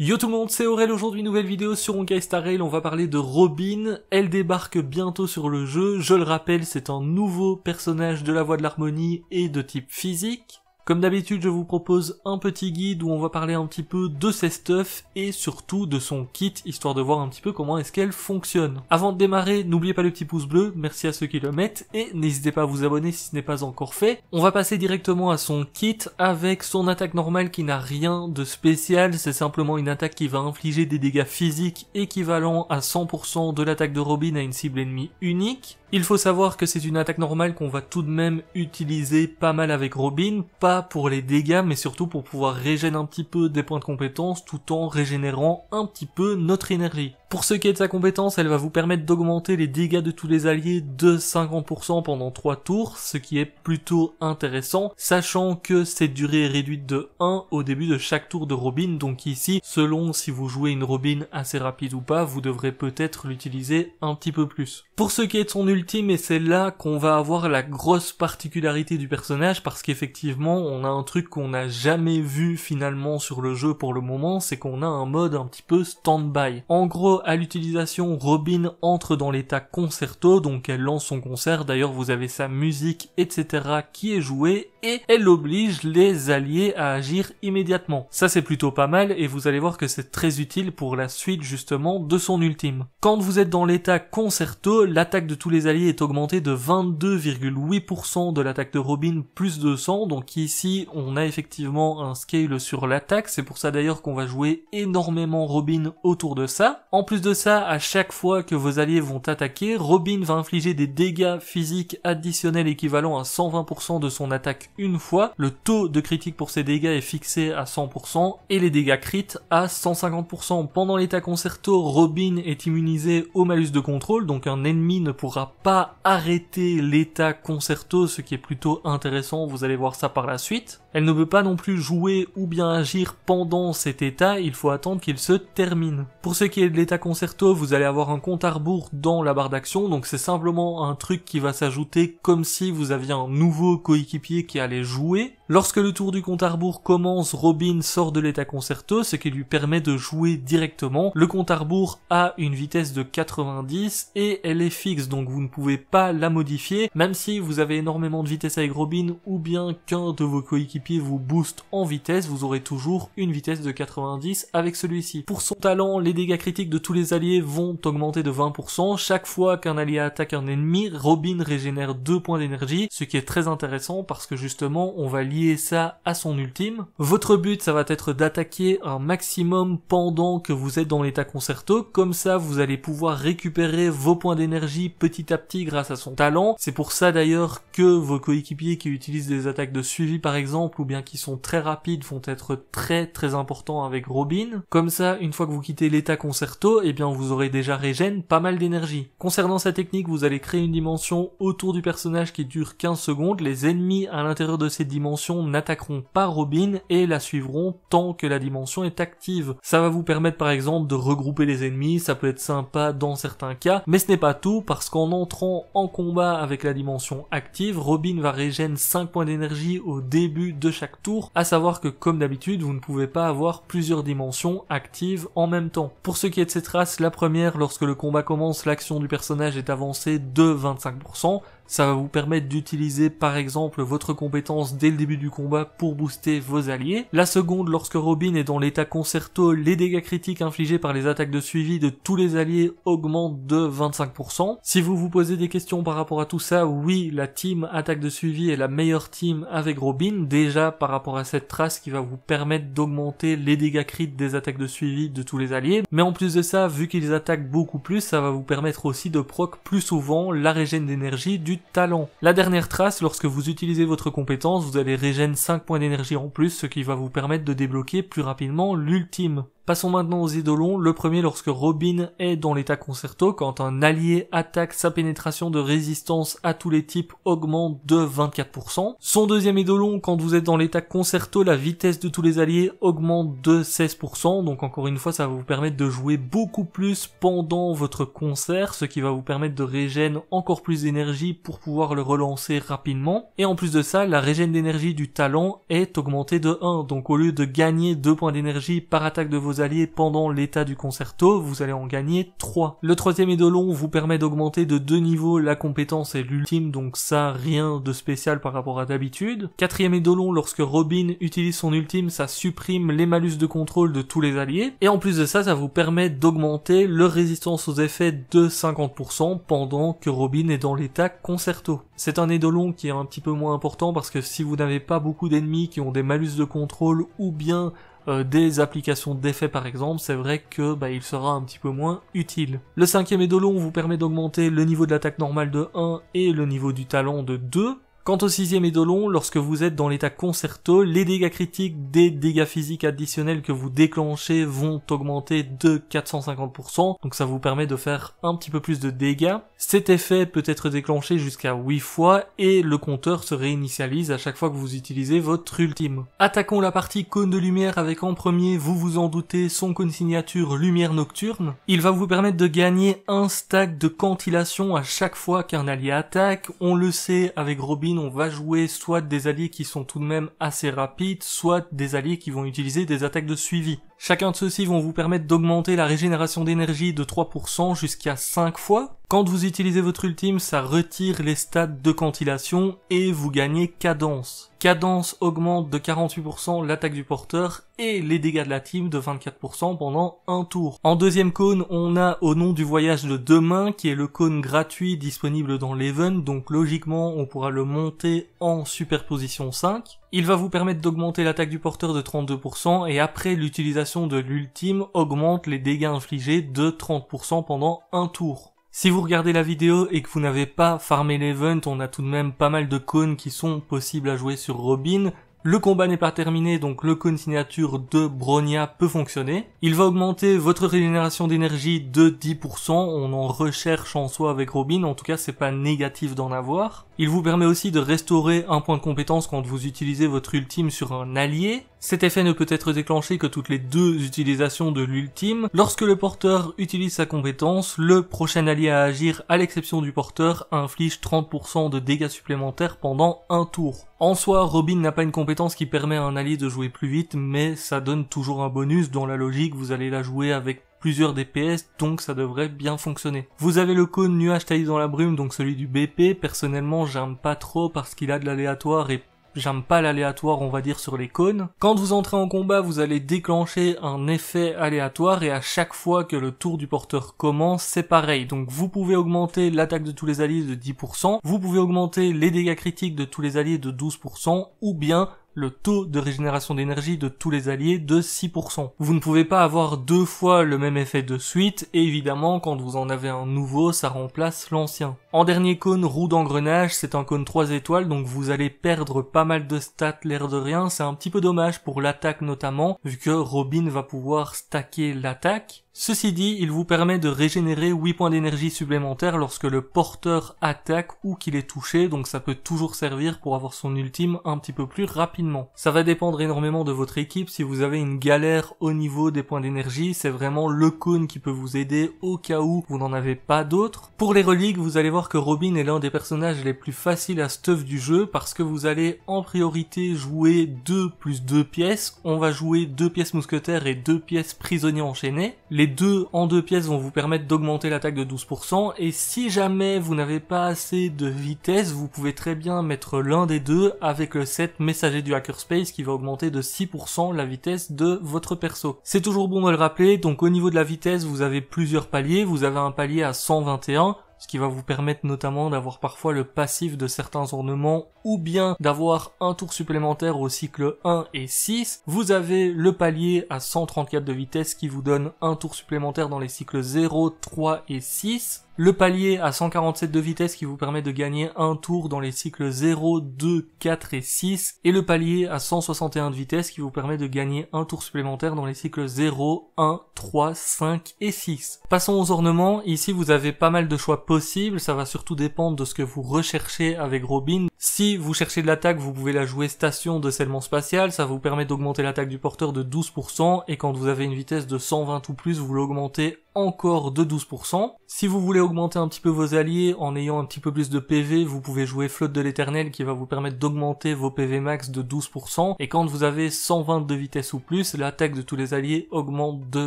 Yo tout le monde, c'est Aurel, aujourd'hui nouvelle vidéo sur Honkai Star Rail, on va parler de Robin, elle débarque bientôt sur le jeu, je le rappelle c'est un nouveau personnage de la Voix de l'Harmonie et de type physique, comme d'habitude, je vous propose un petit guide où on va parler un petit peu de ses stuffs et surtout de son kit, histoire de voir un petit peu comment est-ce qu'elle fonctionne. Avant de démarrer, n'oubliez pas le petit pouce bleu, merci à ceux qui le mettent, et n'hésitez pas à vous abonner si ce n'est pas encore fait. On va passer directement à son kit avec son attaque normale qui n'a rien de spécial, c'est simplement une attaque qui va infliger des dégâts physiques équivalents à 100% de l'attaque de Robin à une cible ennemie unique. Il faut savoir que c'est une attaque normale qu'on va tout de même utiliser pas mal avec Robin, pas pour les dégâts mais surtout pour pouvoir régénérer un petit peu des points de compétence tout en régénérant un petit peu notre énergie. Pour ce qui est de sa compétence, elle va vous permettre d'augmenter les dégâts de tous les alliés de 50% pendant 3 tours, ce qui est plutôt intéressant, sachant que cette durée est réduite de 1 au début de chaque tour de Robin, donc ici, selon si vous jouez une Robin assez rapide ou pas, vous devrez peut-être l'utiliser un petit peu plus. Pour ce qui est de son ultime, et c'est là qu'on va avoir la grosse particularité du personnage, parce qu'effectivement, on a un truc qu'on n'a jamais vu finalement sur le jeu pour le moment, c'est qu'on a un mode un petit peu stand-by. En gros, à l'utilisation, Robin entre dans l'état concerto, donc elle lance son concert, d'ailleurs vous avez sa musique, etc. qui est jouée, et elle oblige les alliés à agir immédiatement. Ça c'est plutôt pas mal, et vous allez voir que c'est très utile pour la suite justement de son ultime. Quand vous êtes dans l'état concerto, l'attaque de tous les alliés est augmentée de 22,8% de l'attaque de Robin plus 200, donc ici on a effectivement un scale sur l'attaque, c'est pour ça d'ailleurs qu'on va jouer énormément Robin autour de ça. En plus de ça, à chaque fois que vos alliés vont attaquer, Robin va infliger des dégâts physiques additionnels équivalents à 120% de son attaque une fois. Le taux de critique pour ces dégâts est fixé à 100% et les dégâts crit à 150%. Pendant l'état concerto, Robin est immunisé au malus de contrôle, donc un ennemi ne pourra pas arrêter l'état concerto, ce qui est plutôt intéressant, vous allez voir ça par la suite. Elle ne peut pas non plus jouer ou bien agir pendant cet état, il faut attendre qu'il se termine. Pour ce qui est de l'état Concerto, vous allez avoir un compte à rebours dans la barre d'action, donc c'est simplement un truc qui va s'ajouter comme si vous aviez un nouveau coéquipier qui allait jouer, Lorsque le tour du compte à rebours commence, Robin sort de l'état Concerto, ce qui lui permet de jouer directement. Le compte à rebours a une vitesse de 90 et elle est fixe, donc vous ne pouvez pas la modifier, même si vous avez énormément de vitesse avec Robin ou bien qu'un de vos coéquipiers vous booste en vitesse, vous aurez toujours une vitesse de 90 avec celui-ci. Pour son talent, les dégâts critiques de tous les alliés vont augmenter de 20%. Chaque fois qu'un allié attaque un ennemi, Robin régénère 2 points d'énergie, ce qui est très intéressant parce que justement on va lier ça à son ultime. Votre but, ça va être d'attaquer un maximum pendant que vous êtes dans l'état concerto. Comme ça, vous allez pouvoir récupérer vos points d'énergie petit à petit grâce à son talent. C'est pour ça d'ailleurs que vos coéquipiers qui utilisent des attaques de suivi par exemple, ou bien qui sont très rapides, vont être très très importants avec Robin. Comme ça, une fois que vous quittez l'état concerto, et eh bien vous aurez déjà régène pas mal d'énergie. Concernant sa technique, vous allez créer une dimension autour du personnage qui dure 15 secondes. Les ennemis à l'intérieur de cette dimension n'attaqueront pas Robin et la suivront tant que la dimension est active. Ça va vous permettre par exemple de regrouper les ennemis, ça peut être sympa dans certains cas, mais ce n'est pas tout parce qu'en entrant en combat avec la dimension active, Robin va régénérer 5 points d'énergie au début de chaque tour, à savoir que comme d'habitude, vous ne pouvez pas avoir plusieurs dimensions actives en même temps. Pour ce qui est de ces traces, la première, lorsque le combat commence, l'action du personnage est avancée de 25%, ça va vous permettre d'utiliser par exemple votre compétence dès le début du combat pour booster vos alliés. La seconde, lorsque Robin est dans l'état concerto, les dégâts critiques infligés par les attaques de suivi de tous les alliés augmentent de 25%. Si vous vous posez des questions par rapport à tout ça, oui, la team attaque de suivi est la meilleure team avec Robin, déjà par rapport à cette trace qui va vous permettre d'augmenter les dégâts critiques des attaques de suivi de tous les alliés. Mais en plus de ça, vu qu'ils attaquent beaucoup plus, ça va vous permettre aussi de proc plus souvent la régène d'énergie du talent. La dernière trace, lorsque vous utilisez votre compétence, vous allez régénérer 5 points d'énergie en plus, ce qui va vous permettre de débloquer plus rapidement l'ultime. Passons maintenant aux idolons. Le premier lorsque Robin est dans l'état concerto, quand un allié attaque, sa pénétration de résistance à tous les types augmente de 24%. Son deuxième idolon, quand vous êtes dans l'état concerto, la vitesse de tous les alliés augmente de 16%. Donc encore une fois, ça va vous permettre de jouer beaucoup plus pendant votre concert, ce qui va vous permettre de régénérer encore plus d'énergie pour pouvoir le relancer rapidement. Et en plus de ça, la régène d'énergie du talent est augmentée de 1. Donc au lieu de gagner 2 points d'énergie par attaque de vos alliés pendant l'état du concerto, vous allez en gagner 3. Le troisième édolon vous permet d'augmenter de 2 niveaux la compétence et l'ultime, donc ça, rien de spécial par rapport à d'habitude. Quatrième édolon, lorsque Robin utilise son ultime, ça supprime les malus de contrôle de tous les alliés. Et en plus de ça, ça vous permet d'augmenter leur résistance aux effets de 50% pendant que Robin est dans l'état concerto. C'est un édolon qui est un petit peu moins important parce que si vous n'avez pas beaucoup d'ennemis qui ont des malus de contrôle ou bien euh, des applications d'effets par exemple, c'est vrai que bah, il sera un petit peu moins utile. Le cinquième édolon vous permet d'augmenter le niveau de l'attaque normale de 1 et le niveau du talent de 2, Quant au sixième édolon, lorsque vous êtes dans l'état concerto, les dégâts critiques des dégâts physiques additionnels que vous déclenchez vont augmenter de 450%, donc ça vous permet de faire un petit peu plus de dégâts. Cet effet peut être déclenché jusqu'à 8 fois et le compteur se réinitialise à chaque fois que vous utilisez votre ultime. Attaquons la partie cône de lumière avec en premier, vous vous en doutez, son cône signature lumière nocturne. Il va vous permettre de gagner un stack de cantilation à chaque fois qu'un allié attaque, on le sait avec Robin on va jouer soit des alliés qui sont tout de même assez rapides, soit des alliés qui vont utiliser des attaques de suivi. Chacun de ceux-ci vont vous permettre d'augmenter la régénération d'énergie de 3% jusqu'à 5 fois. Quand vous utilisez votre ultime, ça retire les stats de cantilation et vous gagnez cadence. Cadence augmente de 48% l'attaque du porteur et les dégâts de la team de 24% pendant un tour. En deuxième cône, on a au nom du voyage de demain qui est le cône gratuit disponible dans l'Even, donc logiquement on pourra le monter en superposition 5. Il va vous permettre d'augmenter l'attaque du porteur de 32% et après l'utilisation de l'ultime, augmente les dégâts infligés de 30% pendant un tour. Si vous regardez la vidéo et que vous n'avez pas farmé l'event, on a tout de même pas mal de cônes qui sont possibles à jouer sur Robin, le combat n'est pas terminé, donc le code signature de Bronya peut fonctionner. Il va augmenter votre régénération d'énergie de 10%, on en recherche en soi avec Robin, en tout cas c'est pas négatif d'en avoir. Il vous permet aussi de restaurer un point de compétence quand vous utilisez votre ultime sur un allié, cet effet ne peut être déclenché que toutes les deux utilisations de l'ultime. Lorsque le porteur utilise sa compétence, le prochain allié à agir, à l'exception du porteur, inflige 30% de dégâts supplémentaires pendant un tour. En soi, Robin n'a pas une compétence qui permet à un allié de jouer plus vite, mais ça donne toujours un bonus dans la logique, vous allez la jouer avec plusieurs DPS, donc ça devrait bien fonctionner. Vous avez le cône nuage taillé dans la brume, donc celui du BP. Personnellement, j'aime pas trop parce qu'il a de l'aléatoire et j'aime pas l'aléatoire on va dire sur les cônes. Quand vous entrez en combat vous allez déclencher un effet aléatoire et à chaque fois que le tour du porteur commence c'est pareil. Donc vous pouvez augmenter l'attaque de tous les alliés de 10%, vous pouvez augmenter les dégâts critiques de tous les alliés de 12% ou bien le taux de régénération d'énergie de tous les alliés de 6%. Vous ne pouvez pas avoir deux fois le même effet de suite, et évidemment quand vous en avez un nouveau ça remplace l'ancien. En dernier cône, roue d'engrenage, c'est un cône 3 étoiles, donc vous allez perdre pas mal de stats l'air de rien. C'est un petit peu dommage pour l'attaque notamment, vu que Robin va pouvoir stacker l'attaque. Ceci dit, il vous permet de régénérer 8 points d'énergie supplémentaires lorsque le porteur attaque ou qu'il est touché, donc ça peut toujours servir pour avoir son ultime un petit peu plus rapidement. Ça va dépendre énormément de votre équipe, si vous avez une galère au niveau des points d'énergie, c'est vraiment le cône qui peut vous aider au cas où vous n'en avez pas d'autres. Pour les reliques, vous allez voir que Robin est l'un des personnages les plus faciles à stuff du jeu parce que vous allez en priorité jouer 2 plus 2 pièces. On va jouer 2 pièces mousquetaires et 2 pièces prisonniers enchaînés. Les deux en 2 pièces vont vous permettre d'augmenter l'attaque de 12% et si jamais vous n'avez pas assez de vitesse, vous pouvez très bien mettre l'un des deux avec le set messager du hackerspace qui va augmenter de 6% la vitesse de votre perso. C'est toujours bon de le rappeler, donc au niveau de la vitesse, vous avez plusieurs paliers. Vous avez un palier à 121, ce qui va vous permettre notamment d'avoir parfois le passif de certains ornements ou bien d'avoir un tour supplémentaire au cycle 1 et 6. Vous avez le palier à 134 de vitesse qui vous donne un tour supplémentaire dans les cycles 0, 3 et 6 le palier à 147 de vitesse qui vous permet de gagner un tour dans les cycles 0, 2, 4 et 6, et le palier à 161 de vitesse qui vous permet de gagner un tour supplémentaire dans les cycles 0, 1, 3, 5 et 6. Passons aux ornements, ici vous avez pas mal de choix possibles, ça va surtout dépendre de ce que vous recherchez avec Robin, si vous cherchez de l'attaque, vous pouvez la jouer station de scellement spatial, ça vous permet d'augmenter l'attaque du porteur de 12%, et quand vous avez une vitesse de 120 ou plus, vous l'augmentez encore de 12%. Si vous voulez augmenter un petit peu vos alliés en ayant un petit peu plus de PV, vous pouvez jouer Flotte de l'Éternel qui va vous permettre d'augmenter vos PV max de 12%, et quand vous avez 120 de vitesse ou plus, l'attaque de tous les alliés augmente de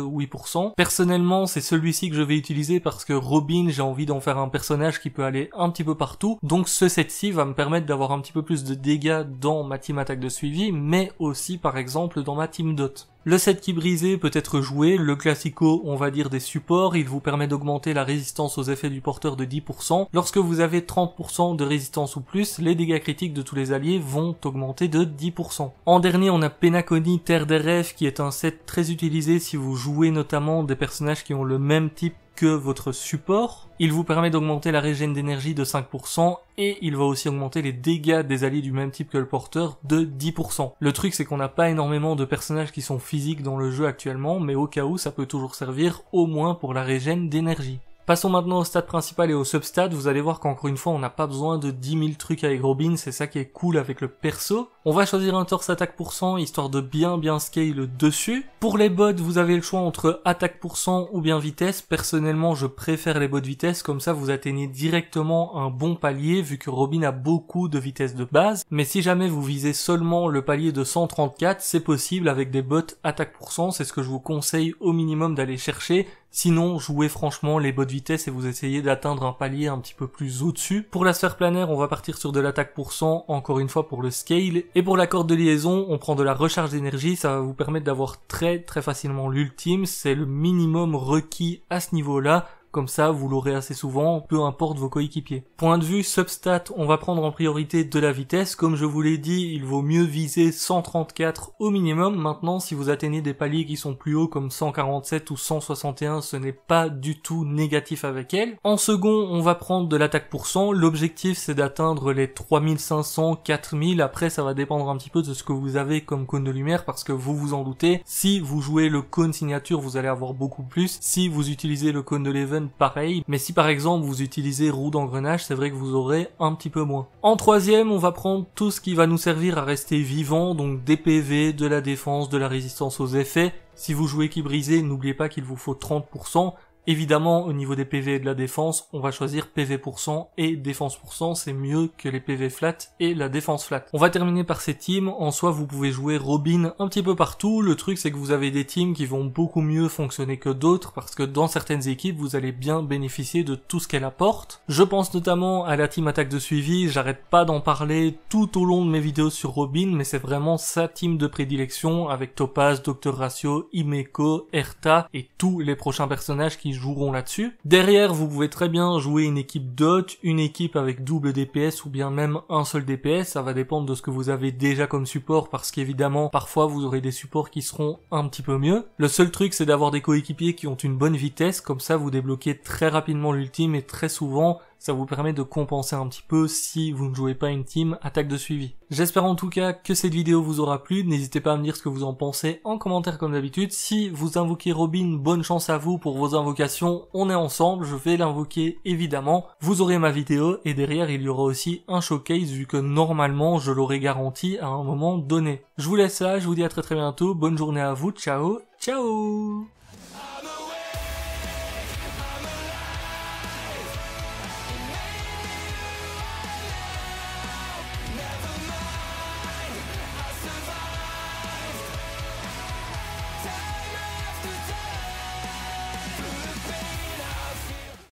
8%. Personnellement, c'est celui-ci que je vais utiliser parce que Robin, j'ai envie d'en faire un personnage qui peut aller un petit peu partout, donc ce set-ci va me permettre d'avoir un petit peu plus de dégâts dans ma team attaque de suivi, mais aussi par exemple dans ma team dot. Le set qui brisé peut être joué, le classico on va dire des supports, il vous permet d'augmenter la résistance aux effets du porteur de 10%. Lorsque vous avez 30% de résistance ou plus, les dégâts critiques de tous les alliés vont augmenter de 10%. En dernier on a Penaconi Terre des Rêves qui est un set très utilisé si vous jouez notamment des personnages qui ont le même type que votre support. Il vous permet d'augmenter la régène d'énergie de 5% et il va aussi augmenter les dégâts des alliés du même type que le porteur de 10%. Le truc c'est qu'on n'a pas énormément de personnages qui sont physiques dans le jeu actuellement, mais au cas où ça peut toujours servir au moins pour la régène d'énergie. Passons maintenant au stade principal et au substade, vous allez voir qu'encore une fois on n'a pas besoin de 10 000 trucs avec Robin, c'est ça qui est cool avec le perso. On va choisir un torse attaque pour cent histoire de bien bien scale dessus. Pour les bots, vous avez le choix entre attaque pour cent ou bien vitesse. Personnellement, je préfère les bots vitesse, comme ça vous atteignez directement un bon palier, vu que Robin a beaucoup de vitesse de base. Mais si jamais vous visez seulement le palier de 134, c'est possible avec des bots attaque pour cent, c'est ce que je vous conseille au minimum d'aller chercher. Sinon, jouez franchement les bots de vitesse et vous essayez d'atteindre un palier un petit peu plus au-dessus. Pour la sphère planaire, on va partir sur de l'attaque cent encore une fois pour le scale, et pour la corde de liaison, on prend de la recharge d'énergie, ça va vous permettre d'avoir très très facilement l'ultime, c'est le minimum requis à ce niveau-là comme ça, vous l'aurez assez souvent, peu importe vos coéquipiers. Point de vue substat, on va prendre en priorité de la vitesse. Comme je vous l'ai dit, il vaut mieux viser 134 au minimum. Maintenant, si vous atteignez des paliers qui sont plus hauts comme 147 ou 161, ce n'est pas du tout négatif avec elle. En second, on va prendre de l'attaque pour 100. L'objectif, c'est d'atteindre les 3500, 4000. Après, ça va dépendre un petit peu de ce que vous avez comme cône de lumière parce que vous vous en doutez. Si vous jouez le cône signature, vous allez avoir beaucoup plus. Si vous utilisez le cône de l'event, pareil, mais si par exemple vous utilisez roue d'engrenage, c'est vrai que vous aurez un petit peu moins. En troisième, on va prendre tout ce qui va nous servir à rester vivant, donc des PV, de la défense, de la résistance aux effets. Si vous jouez qui brisez, n'oubliez pas qu'il vous faut 30%, Évidemment, au niveau des PV et de la défense, on va choisir PV et défense c'est mieux que les PV flat et la défense flat. On va terminer par ces teams. En soi, vous pouvez jouer Robin un petit peu partout. Le truc, c'est que vous avez des teams qui vont beaucoup mieux fonctionner que d'autres parce que dans certaines équipes, vous allez bien bénéficier de tout ce qu'elle apporte. Je pense notamment à la team attaque de suivi. J'arrête pas d'en parler tout au long de mes vidéos sur Robin, mais c'est vraiment sa team de prédilection avec Topaz, Dr Ratio, Imeko, Erta et tous les prochains personnages qui jouent joueront là-dessus. Derrière, vous pouvez très bien jouer une équipe dot, une équipe avec double DPS ou bien même un seul DPS. Ça va dépendre de ce que vous avez déjà comme support parce qu'évidemment, parfois vous aurez des supports qui seront un petit peu mieux. Le seul truc, c'est d'avoir des coéquipiers qui ont une bonne vitesse. Comme ça, vous débloquez très rapidement l'ultime et très souvent, ça vous permet de compenser un petit peu si vous ne jouez pas une team attaque de suivi. J'espère en tout cas que cette vidéo vous aura plu, n'hésitez pas à me dire ce que vous en pensez en commentaire comme d'habitude. Si vous invoquez Robin, bonne chance à vous pour vos invocations, on est ensemble, je vais l'invoquer évidemment. Vous aurez ma vidéo et derrière il y aura aussi un showcase vu que normalement je l'aurai garanti à un moment donné. Je vous laisse là, je vous dis à très très bientôt, bonne journée à vous, ciao, ciao